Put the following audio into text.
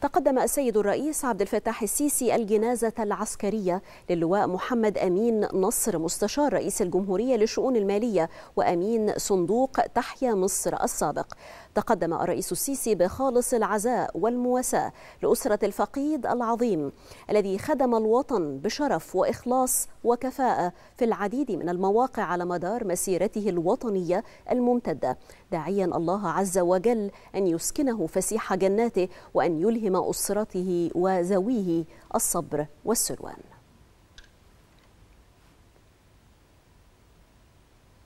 تقدم السيد الرئيس عبد الفتاح السيسي الجنازة العسكرية للواء محمد أمين نصر مستشار رئيس الجمهورية للشؤون المالية وأمين صندوق تحيا مصر السابق تقدم الرئيس السيسي بخالص العزاء والمواساة لأسرة الفقيد العظيم الذي خدم الوطن بشرف وإخلاص وكفاءة في العديد من المواقع على مدار مسيرته الوطنية الممتدة داعيا الله عز وجل أن يسكنه فسيح جناته وأن يلهي عليهما أسرته وذويه الصبر والسلوان